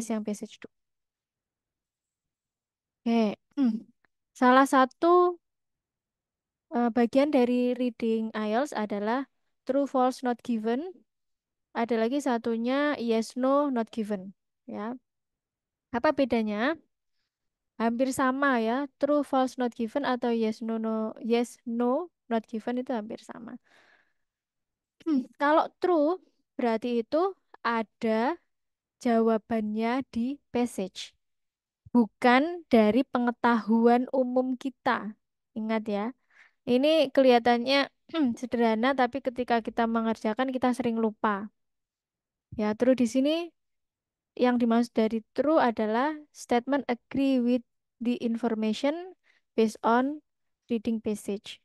yang passage 2. Oke, hmm. salah satu uh, bagian dari reading IELTS adalah true, false, not given. Ada lagi satunya yes, no, not given. Ya, apa bedanya? Hampir sama ya, true, false, not given atau yes, no, no, yes, no, not given itu hampir sama. Hmm. Kalau true berarti itu ada jawabannya di passage. Bukan dari pengetahuan umum kita. Ingat ya. Ini kelihatannya sederhana tapi ketika kita mengerjakan kita sering lupa. Ya, terus di sini yang dimaksud dari true adalah statement agree with the information based on reading passage.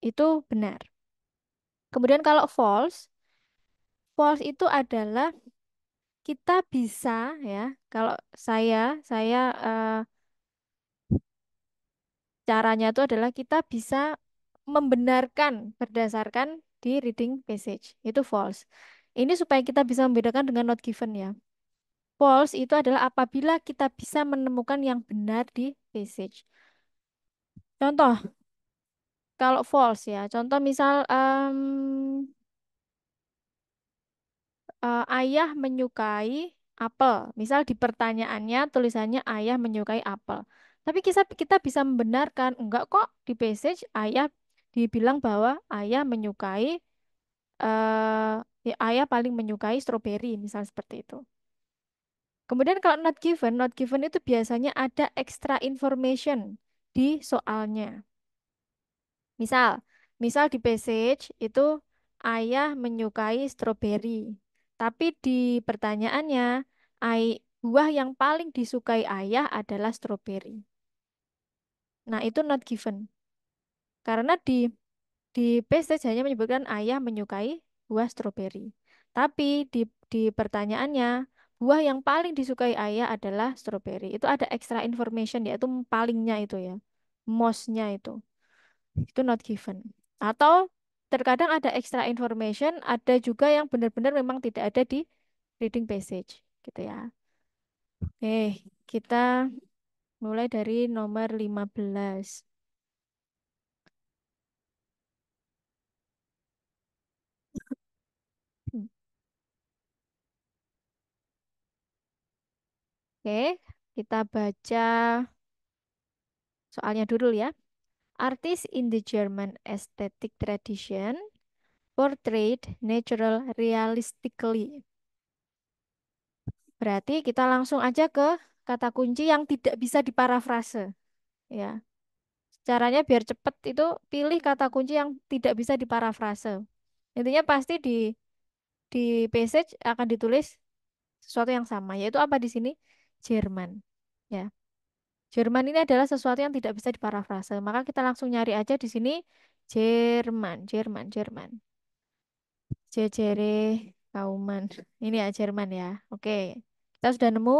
Itu benar. Kemudian kalau false False itu adalah kita bisa ya, kalau saya saya uh, caranya itu adalah kita bisa membenarkan berdasarkan di reading passage. Itu false. Ini supaya kita bisa membedakan dengan not given ya. False itu adalah apabila kita bisa menemukan yang benar di passage. Contoh, kalau false ya, contoh misal um, uh, ayah menyukai apel. Misal di pertanyaannya tulisannya ayah menyukai apel. Tapi kita kita bisa membenarkan, enggak kok di passage ayah dibilang bahwa ayah menyukai uh, ya, ayah paling menyukai stroberi, misal seperti itu. Kemudian kalau not given, not given itu biasanya ada extra information di soalnya. Misal, misal di passage itu ayah menyukai stroberi. Tapi di pertanyaannya, ai- buah yang paling disukai ayah adalah stroberi. Nah, itu not given. Karena di di passage hanya menyebutkan ayah menyukai buah stroberi. Tapi di di pertanyaannya, buah yang paling disukai ayah adalah stroberi. Itu ada extra information yaitu palingnya itu ya. Mostnya itu. Itu not given. Atau terkadang ada extra information, ada juga yang benar-benar memang tidak ada di reading passage gitu ya. Oke, kita mulai dari nomor 15. Oke, kita baca soalnya dulu ya. Artists in the German aesthetic tradition portrayed natural realistically. Berarti kita langsung aja ke kata kunci yang tidak bisa diparafrase. Ya. Caranya biar cepat itu pilih kata kunci yang tidak bisa diparafrase. Intinya pasti di di passage akan ditulis sesuatu yang sama yaitu apa di sini Jerman ya Jerman ini adalah sesuatu yang tidak bisa diparafrase. Maka kita langsung nyari aja di sini Jerman, Jerman, Jerman. Jejere Kauman. Ini ya Jerman ya. Oke. Kita sudah nemu.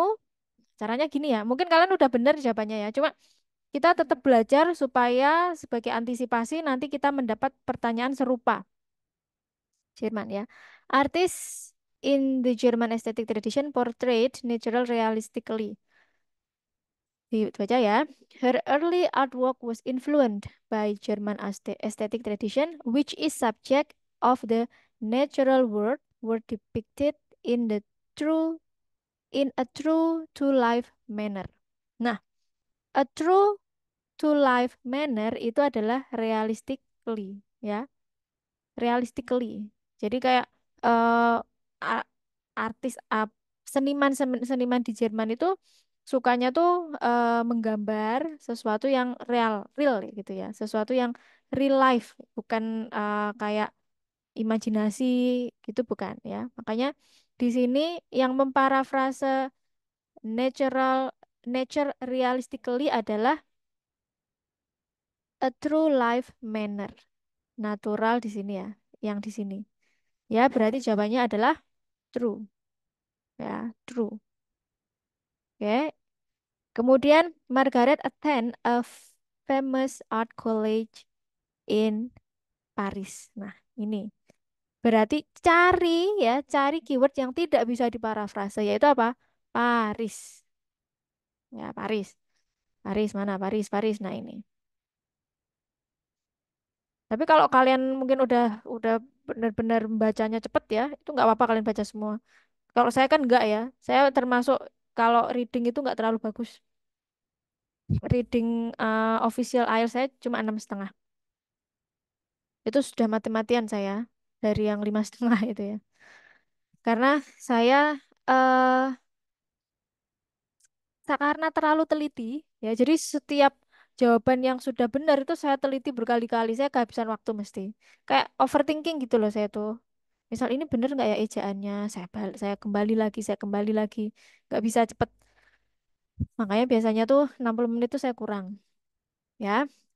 Caranya gini ya. Mungkin kalian udah benar jawabannya ya. Cuma kita tetap belajar supaya sebagai antisipasi nanti kita mendapat pertanyaan serupa. Jerman ya. Artis in the German aesthetic tradition portrayed natural realistically. Dibaca ya. Her early artwork was influenced by German aesthetic tradition, which is subject of the natural world were depicted in the true in a true to life manner. Nah, a true to life manner itu adalah realistically ya. Realistically. Jadi kayak uh, artis uh, seniman seniman di Jerman itu sukanya tuh eh, menggambar sesuatu yang real, real gitu ya, sesuatu yang real life, bukan eh, kayak imajinasi gitu bukan ya. Makanya di sini yang memparafrase natural nature realistically adalah a true life manner. Natural di sini ya, yang di sini. Ya, berarti jawabannya adalah true. Ya, true. Okay. Kemudian Margaret attend a famous art college in Paris. Nah, ini. Berarti cari ya, cari keyword yang tidak bisa diparafrase yaitu apa? Paris. Ya, Paris. Paris mana? Paris, Paris. Nah, ini. Tapi kalau kalian mungkin udah udah benar-benar membacanya cepet ya, itu nggak apa-apa kalian baca semua. Kalau saya kan nggak ya, saya termasuk kalau reading itu nggak terlalu bagus. Reading uh, official IELTS saya cuma enam setengah. Itu sudah mati-matian saya dari yang lima setengah itu ya. Karena saya uh, karena terlalu teliti ya. Jadi setiap jawaban yang sudah benar itu saya teliti berkali-kali. Saya kehabisan waktu mesti. Kayak overthinking gitu loh saya tuh misal ini benar nggak ya ejaannya saya bal- saya kembali lagi saya kembali lagi nggak bisa cepet makanya biasanya tuh 60 menit tuh saya kurang ya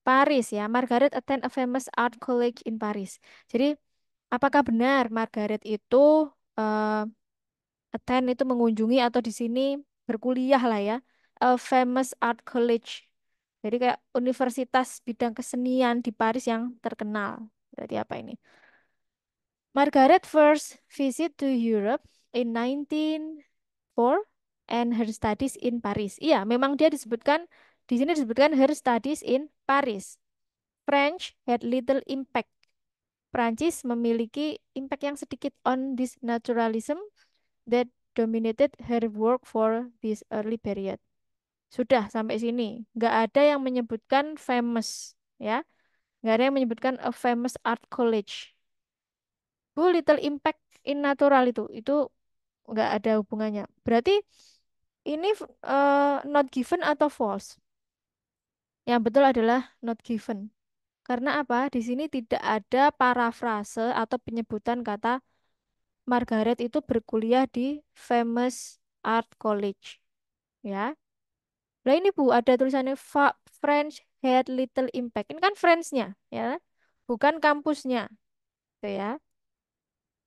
Paris ya Margaret attend a famous art college in Paris jadi apakah benar Margaret itu uh, attend itu mengunjungi atau di sini berkuliah lah ya a famous art college jadi kayak universitas bidang kesenian di Paris yang terkenal Jadi apa ini Margaret first visit to Europe in 1904 and her studies in Paris. Iya, memang dia disebutkan di sini disebutkan her studies in Paris. French had little impact. Prancis memiliki impact yang sedikit on this naturalism that dominated her work for this early period. Sudah sampai sini, nggak ada yang menyebutkan famous, ya, nggak ada yang menyebutkan a famous art college Bu, little impact in natural itu. Itu nggak ada hubungannya. Berarti ini uh, not given atau false? Yang betul adalah not given. Karena apa? Di sini tidak ada parafrase atau penyebutan kata Margaret itu berkuliah di Famous Art College. Ya. Nah ini Bu, ada tulisannya French had little impact. Ini kan French-nya, ya. Bukan kampusnya. Gitu ya.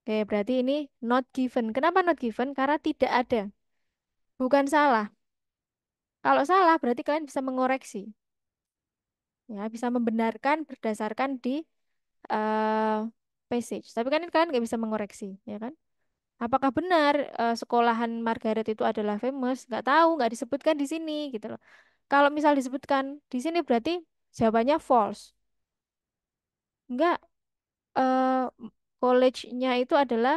Oke, berarti ini not given. Kenapa not given? Karena tidak ada. Bukan salah. Kalau salah, berarti kalian bisa mengoreksi. Ya, bisa membenarkan berdasarkan di uh, passage. Tapi kan kalian nggak bisa mengoreksi, ya kan? Apakah benar uh, sekolahan Margaret itu adalah famous? Nggak tahu, nggak disebutkan di sini, gitu loh. Kalau misal disebutkan di sini berarti jawabannya false. nggak uh, college-nya itu adalah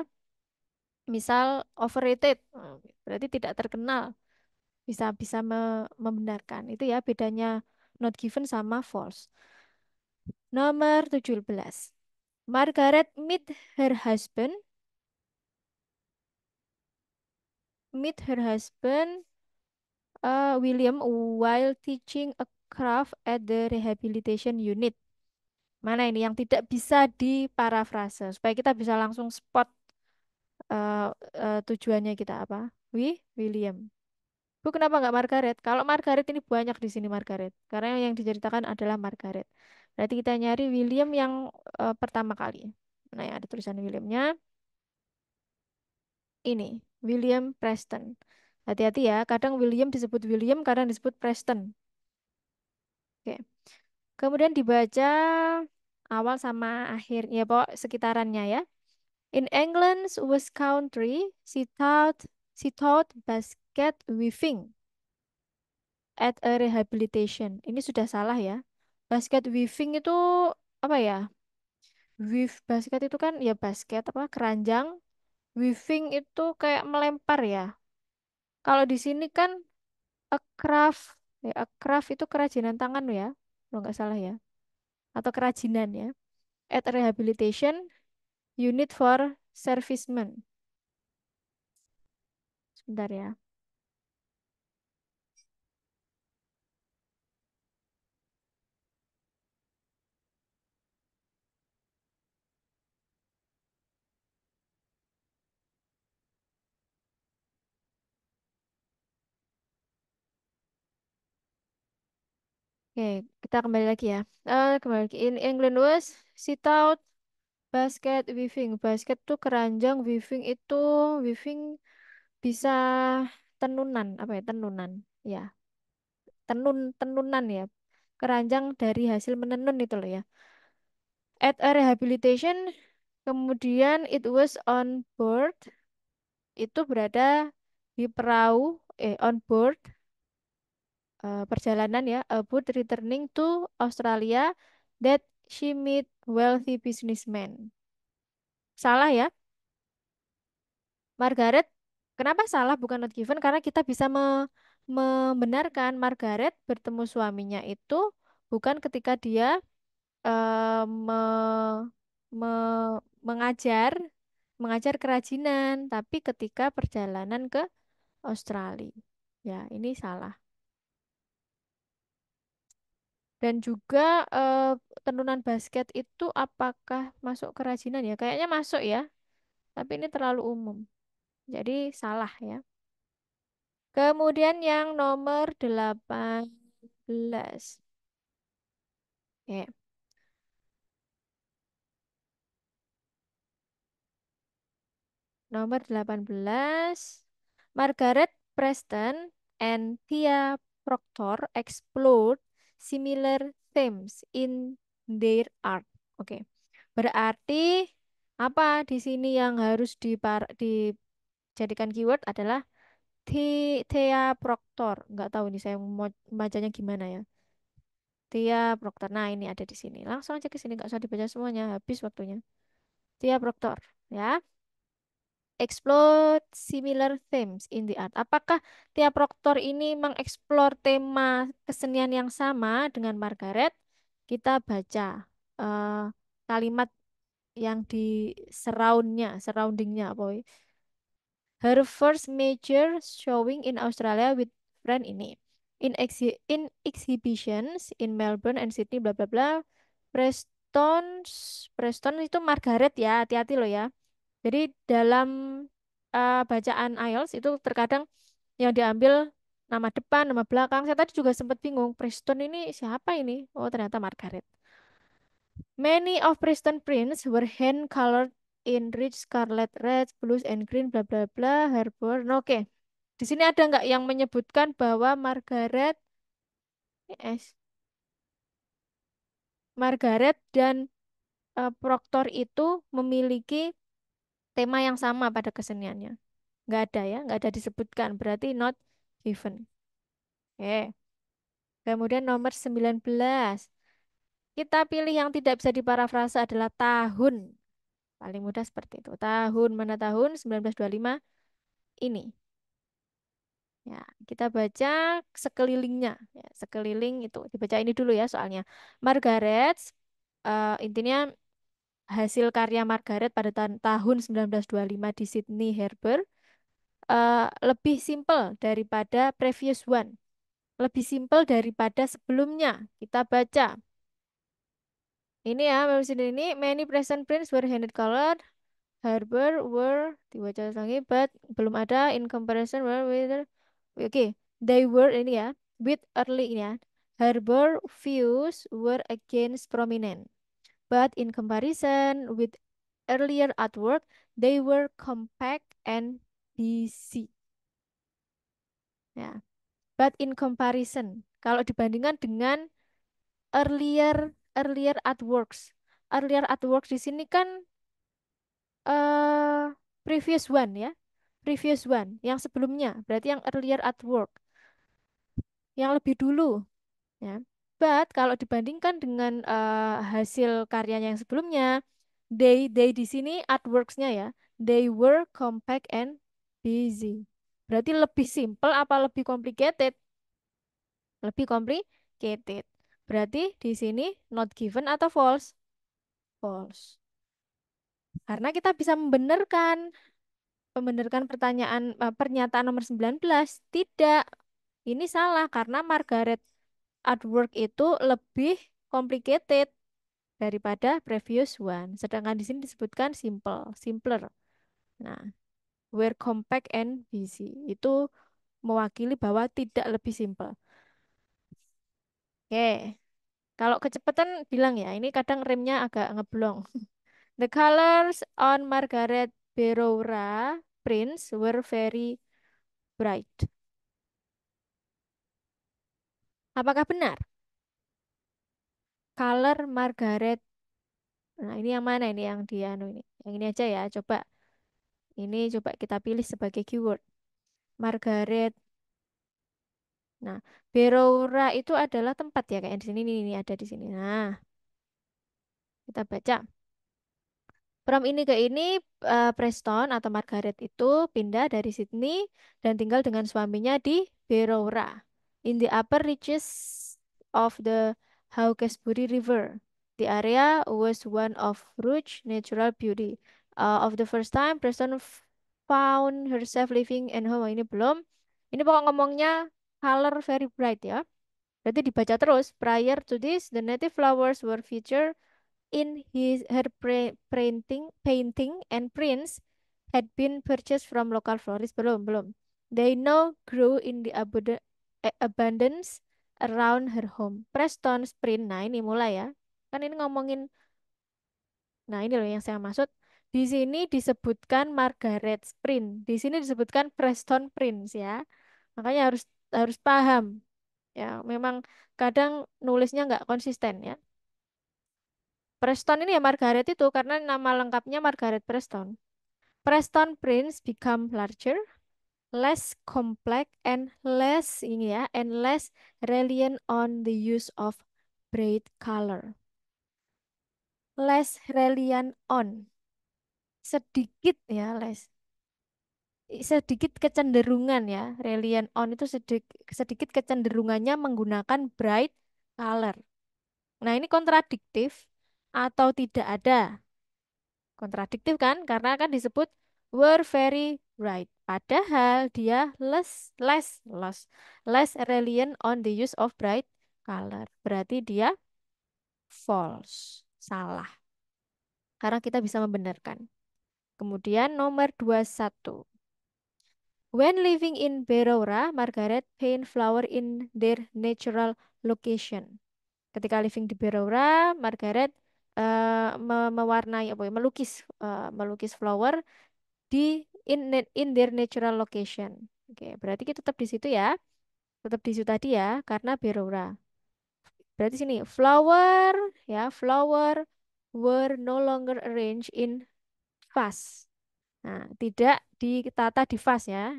misal overrated, oh, berarti tidak terkenal. Bisa bisa me membenarkan. Itu ya bedanya not given sama false. Nomor 17. Margaret meet her husband meet her husband uh, William while teaching a craft at the rehabilitation unit mana ini yang tidak bisa diparafrase supaya kita bisa langsung spot uh, uh, tujuannya kita apa? Wi William. Bu kenapa nggak Margaret? Kalau Margaret ini banyak di sini Margaret. Karena yang diceritakan adalah Margaret. Berarti kita nyari William yang uh, pertama kali. Nah, ya, ada tulisan Williamnya. Ini William Preston. Hati-hati ya, kadang William disebut William, kadang disebut Preston. Oke. Kemudian dibaca awal sama akhir, ya pokok sekitarannya ya. In England's West Country, she taught, she taught basket weaving at a rehabilitation. Ini sudah salah ya. Basket weaving itu apa ya? Weave basket itu kan ya basket apa keranjang. Weaving itu kayak melempar ya. Kalau di sini kan a craft, ya, a craft itu kerajinan tangan ya kalau nggak salah ya, atau kerajinan ya, at rehabilitation unit for servicemen. Sebentar ya. Oke, kita kembali lagi ya. Uh, kembali lagi. In England was sit out basket weaving. Basket tuh keranjang, weaving itu weaving bisa tenunan, apa ya? Tenunan, ya. Tenun, tenunan ya. Keranjang dari hasil menenun itu loh ya. At a rehabilitation, kemudian it was on board. Itu berada di perahu, eh on board uh, perjalanan ya, about returning to Australia that she meet wealthy businessman. Salah ya? Margaret, kenapa salah bukan not given? Karena kita bisa me membenarkan Margaret bertemu suaminya itu bukan ketika dia uh, me me mengajar mengajar kerajinan, tapi ketika perjalanan ke Australia. Ya, ini salah. Dan juga uh, tenunan basket itu apakah masuk kerajinan ya? Kayaknya masuk ya. Tapi ini terlalu umum. Jadi salah ya. Kemudian yang nomor 18. yeah. Nomor 18. Margaret Preston and Thea Proctor explored similar themes in their art. Oke. Okay. Berarti apa di sini yang harus dipar dijadikan keyword adalah The Thea Proctor. Enggak tahu nih saya mau bacanya gimana ya. Thea Proctor. Nah, ini ada di sini. Langsung aja ke sini enggak usah dibaca semuanya, habis waktunya. Thea Proctor, ya explore similar themes in the art. Apakah tiap proktor ini mengeksplor tema kesenian yang sama dengan Margaret? Kita baca uh, kalimat yang di surroundnya, surroundingnya boy. Her first major showing in Australia with friend ini. In, exhi in exhibitions in Melbourne and Sydney, bla bla bla. Preston, Preston itu Margaret ya, hati-hati loh ya. Jadi dalam uh, bacaan IELTS itu terkadang yang diambil nama depan, nama belakang. Saya tadi juga sempat bingung, Preston ini siapa ini? Oh, ternyata Margaret. Many of Preston prints were hand-colored in rich scarlet, red, blues, and green, bla bla bla, Harbour. Oke, okay. di sini ada nggak yang menyebutkan bahwa Margaret, yes, Margaret dan uh, Proctor itu memiliki tema yang sama pada keseniannya. Nggak ada ya, nggak ada disebutkan. Berarti not even. Oke. Okay. Kemudian nomor 19. Kita pilih yang tidak bisa diparafrase adalah tahun. Paling mudah seperti itu. Tahun mana tahun? 1925 ini. Ya, kita baca sekelilingnya. Ya, sekeliling itu. Dibaca ini dulu ya soalnya. Margaret, uh, intinya hasil karya Margaret pada tahun 1925 di Sydney Harbour uh, lebih simpel daripada previous one. Lebih simpel daripada sebelumnya. Kita baca. Ini ya, sini ini many present prints were handed colored. Harbour were dibaca lagi, but belum ada in comparison were with Oke, okay. they were ini ya, with early ini ya. Harbour views were against prominent. But in comparison with earlier artwork, they were compact and busy. Yeah. But in comparison, kalau dibandingkan dengan earlier earlier artworks. Earlier artworks di sini kan uh, previous one ya. Previous one, yang sebelumnya. Berarti yang earlier artwork. Yang lebih dulu. Ya. But kalau dibandingkan dengan uh, hasil karyanya yang sebelumnya, they they di sini artworks-nya ya, they were compact and busy. Berarti lebih simple apa lebih complicated? Lebih complicated. Berarti di sini not given atau false? False. Karena kita bisa membenarkan membenarkan pertanyaan eh, pernyataan nomor 19 tidak. Ini salah karena Margaret artwork itu lebih complicated daripada previous one. Sedangkan di sini disebutkan simple, simpler. Nah, where compact and busy itu mewakili bahwa tidak lebih simple. Oke, okay. kalau kecepatan bilang ya, ini kadang remnya agak ngeblong. The colors on Margaret Berora prints were very bright. Apakah benar? Color Margaret. Nah, ini yang mana ini yang dia anu ini? Yang ini aja ya, coba. Ini coba kita pilih sebagai keyword. Margaret. Nah, Berora itu adalah tempat ya kayak di sini ini, ini ada di sini. Nah, kita baca. From ini ke ini, uh, Preston atau Margaret itu pindah dari Sydney dan tinggal dengan suaminya di Berora in the upper reaches of the Haukesburi River. The area was one of rich natural beauty. Uh, of the first time, Preston found herself living in home. Ini belum. Ini pokok ngomongnya color very bright ya. Berarti dibaca terus. Prior to this, the native flowers were featured in his her painting, painting and prints had been purchased from local florist. Belum, belum. They now grew in the abundant abundance around her home. Preston sprint. Nah, ini mulai ya. Kan ini ngomongin Nah, ini loh yang saya maksud. Di sini disebutkan Margaret Sprint. Di sini disebutkan Preston Prince ya. Makanya harus harus paham. Ya, memang kadang nulisnya nggak konsisten ya. Preston ini ya Margaret itu karena nama lengkapnya Margaret Preston. Preston Prince become larger less complex and less ini ya and less reliant on the use of bright color. Less reliant on sedikit ya less sedikit kecenderungan ya reliant on itu sedikit, sedikit kecenderungannya menggunakan bright color. Nah ini kontradiktif atau tidak ada kontradiktif kan karena kan disebut were very right. Padahal dia less less less less reliant on the use of bright color. Berarti dia false, salah. Karena kita bisa membenarkan. Kemudian nomor 21. When living in Berora, Margaret paint flower in their natural location. Ketika living di Berora, Margaret uh, mewarnai apa ya, melukis uh, melukis flower di in in their natural location. Oke, berarti kita tetap di situ ya. Tetap di situ tadi ya karena berora. Berarti sini flower ya, flower were no longer arranged in vase. Nah, tidak ditata di vase ya.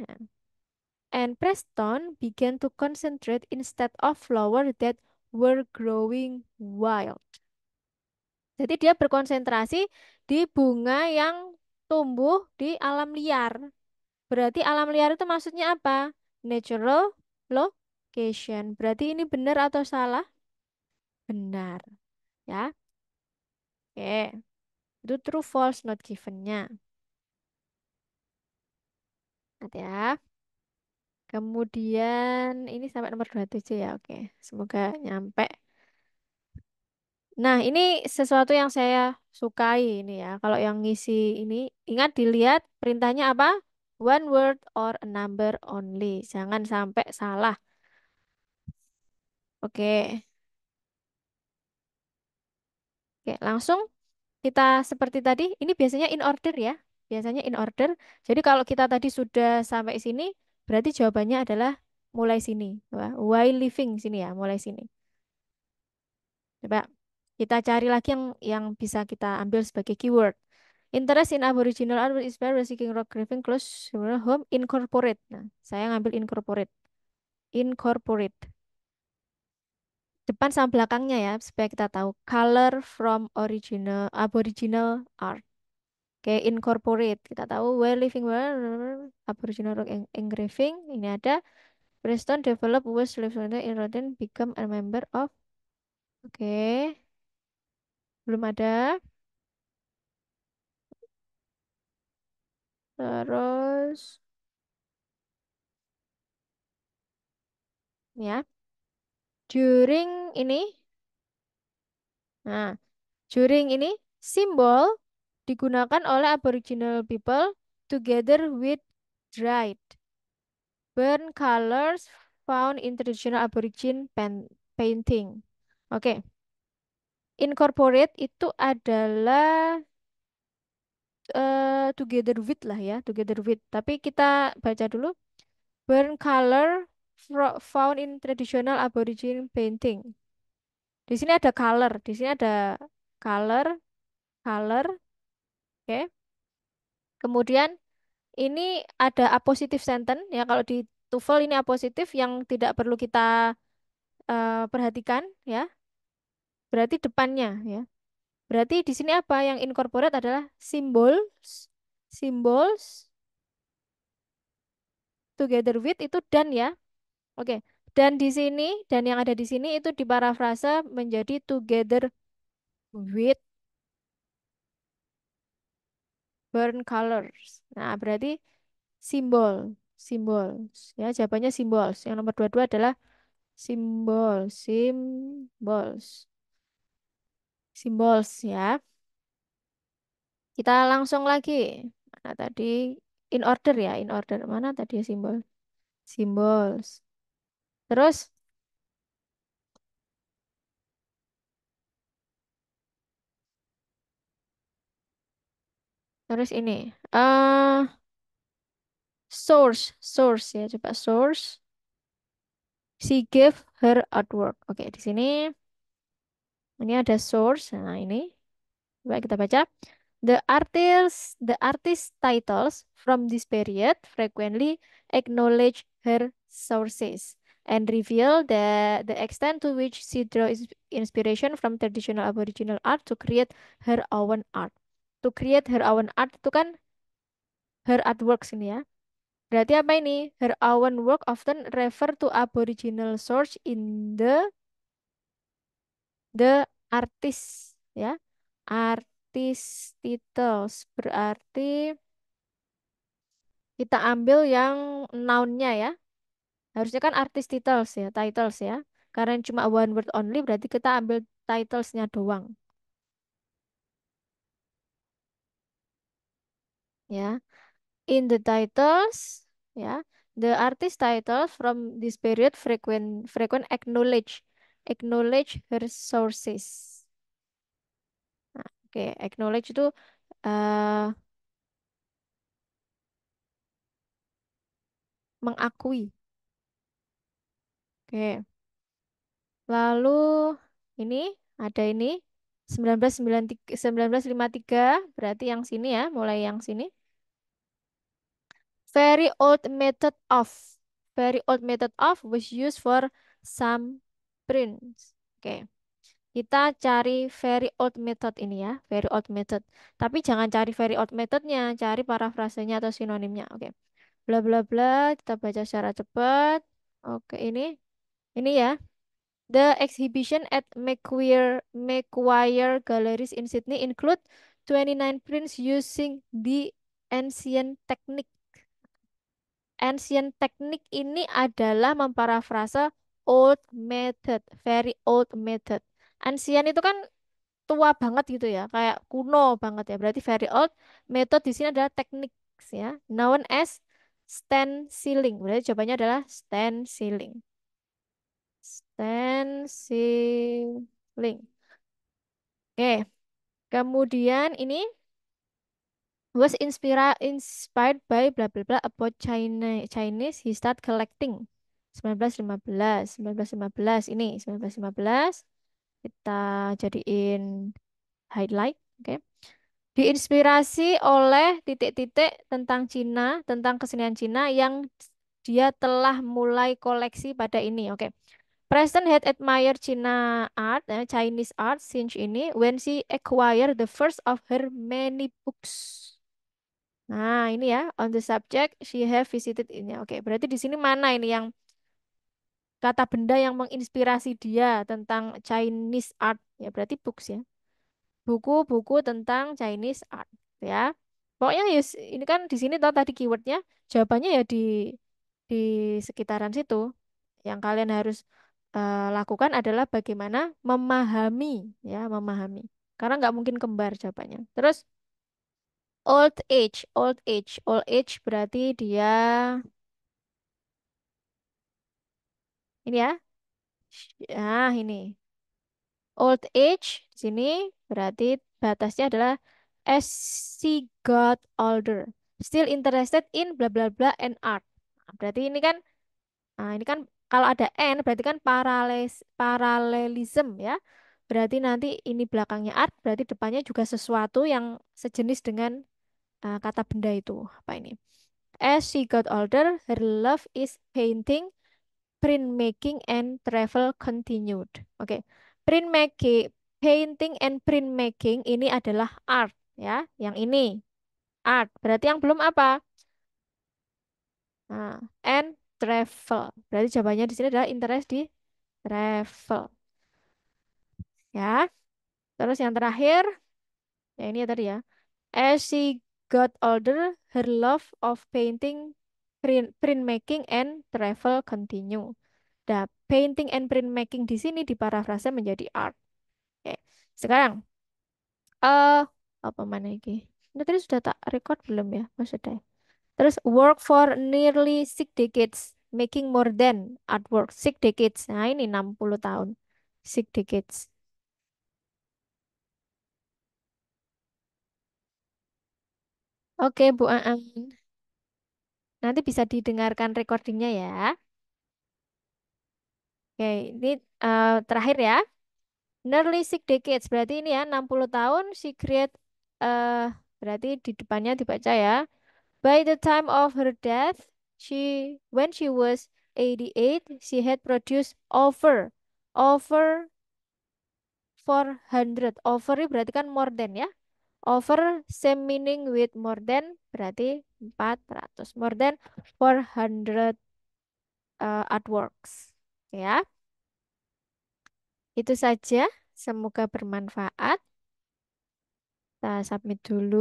And Preston began to concentrate instead of flower that were growing wild. Jadi dia berkonsentrasi di bunga yang tumbuh di alam liar. Berarti alam liar itu maksudnya apa? Natural location. Berarti ini benar atau salah? Benar. Ya. Oke. Itu true false not given-nya. ya. Kemudian ini sampai nomor 27 ya. Oke. Semoga nyampe. Nah, ini sesuatu yang saya sukai ini ya. Kalau yang ngisi ini, ingat dilihat perintahnya apa? One word or a number only. Jangan sampai salah. Oke. Oke, langsung kita seperti tadi. Ini biasanya in order ya. Biasanya in order. Jadi kalau kita tadi sudah sampai sini, berarti jawabannya adalah mulai sini. Why living sini ya, mulai sini. Coba. Kita cari lagi yang yang bisa kita ambil sebagai keyword. Interest in Aboriginal art is by seeking rock carving close home incorporate. Nah, saya ngambil incorporate. Incorporate. Depan sama belakangnya ya, supaya kita tahu. Color from original Aboriginal art. Oke, okay, incorporate. Kita tahu where living where Aboriginal rock engraving. Ini ada Preston develop was living in Rotten become a member of Oke. Okay. Belum ada. Terus. Ya. During ini. Nah, during ini simbol digunakan oleh Aboriginal people together with dried burn colors found in traditional Aborigin painting. Oke. Okay. Incorporate itu adalah uh, together with lah ya, together with. Tapi kita baca dulu. Burn color found in traditional Aboriginal painting. Di sini ada color, di sini ada color, color, oke. Okay. Kemudian ini ada a positive sentence ya kalau di TOEFL ini a positive yang tidak perlu kita uh, perhatikan ya berarti depannya ya. Berarti di sini apa yang incorporate adalah symbols symbols together with itu dan ya. Oke, dan di sini dan yang ada di sini itu di diparafrasa menjadi together with burn colors. Nah, berarti simbol, symbols ya, jawabannya symbols. Yang nomor dua-dua adalah simbol, symbols. Symbols ya. Kita langsung lagi. Mana tadi? In order ya, in order. Mana tadi simbol? Symbols. Terus terus ini. Eh source, source ya, coba source. She gave her artwork. Oke, di sini ini ada source. Nah, ini. Coba kita baca. The artists, the artist titles from this period frequently acknowledge her sources and reveal the the extent to which she draw inspiration from traditional Aboriginal art to create her own art. To create her own art itu kan her artworks ini ya. Berarti apa ini? Her own work often refer to Aboriginal source in the the artis ya. Artis titles berarti kita ambil yang nounnya ya. Harusnya kan artis titles ya, titles ya. Karena cuma one word only berarti kita ambil titlesnya doang. Ya. In the titles ya, the artist titles from this period frequent frequent acknowledge acknowledge her sources. Nah, Oke, okay. acknowledge itu uh, mengakui. Oke. Okay. Lalu ini ada ini lima 1953 berarti yang sini ya, mulai yang sini. Very old method of very old method of was used for some prints. Oke. Okay. Kita cari very old method ini ya, very old method. Tapi jangan cari very old methodnya, cari parafrasenya atau sinonimnya. Oke. Okay. Bla bla bla, kita baca secara cepat. Oke, ini ini ya. The exhibition at McQuire McQuire Galleries in Sydney include 29 prints using the ancient technique. Ancient technique ini adalah memparafrase old method, very old method. Ancient itu kan tua banget gitu ya, kayak kuno banget ya. Berarti very old method di sini adalah teknik ya, known as ceiling. Berarti jawabannya adalah ceiling. stenciling. ceiling. Oke. Kemudian ini was inspired inspired by bla bla bla about China Chinese he start collecting 1915, 1915 ini 1915 kita jadiin highlight, oke. Okay. Diinspirasi oleh titik-titik tentang Cina, tentang kesenian Cina yang dia telah mulai koleksi pada ini, oke. Okay. Preston had admired China art, eh, Chinese art since ini when she acquired the first of her many books. Nah, ini ya on the subject she have visited ini. Oke, okay, berarti di sini mana ini yang kata benda yang menginspirasi dia tentang Chinese art ya berarti books ya buku-buku tentang Chinese art ya pokoknya yes, ya, ini kan di sini tahu tadi keywordnya jawabannya ya di di sekitaran situ yang kalian harus uh, lakukan adalah bagaimana memahami ya memahami karena nggak mungkin kembar jawabannya terus old age old age old age berarti dia ini ya. Nah, ini. Old age di sini berarti batasnya adalah as she got older. Still interested in bla bla bla and art. Nah, berarti ini kan nah ini kan kalau ada n berarti kan paralelis paralelism ya. Berarti nanti ini belakangnya art, berarti depannya juga sesuatu yang sejenis dengan uh, kata benda itu. Apa ini? As she got older, her love is painting printmaking and travel continued. Oke, okay. printmaking, painting and printmaking ini adalah art ya, yang ini art. Berarti yang belum apa? Nah, and travel. Berarti jawabannya di sini adalah interest di travel. Ya. Terus yang terakhir, ya ini ya tadi ya. As she got older, her love of painting print, printmaking and travel continue. The painting and printmaking di sini diparafrase menjadi art. Oke. Sekarang eh uh, apa mana lagi? Nah, tadi sudah tak record belum ya? Maksudnya. Terus work for nearly six decades, making more than artwork. Six decades. Nah, ini 60 tahun. Six decades. Oke, Bu Aan. Nanti bisa didengarkan recordingnya ya. Oke, ini uh, terakhir ya. Nearly six decades, berarti ini ya 60 tahun, she create, uh, berarti di depannya dibaca ya. By the time of her death, she when she was 88, she had produced over, over 400. Over berarti kan more than ya. Over same meaning with more than berarti 400 more than 400 uh, artworks ya itu saja semoga bermanfaat kita submit dulu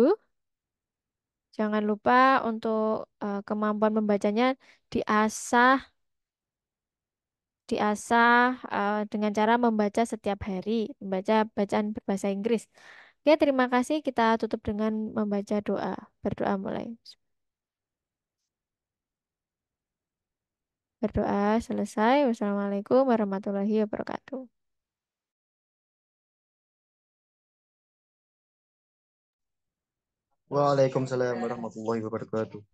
jangan lupa untuk uh, kemampuan membacanya diasah diasah uh, dengan cara membaca setiap hari membaca bacaan berbahasa Inggris Oke, terima kasih. Kita tutup dengan membaca doa. Berdoa mulai. berdoa selesai. Wassalamualaikum warahmatullahi wabarakatuh. Waalaikumsalam warahmatullahi wabarakatuh.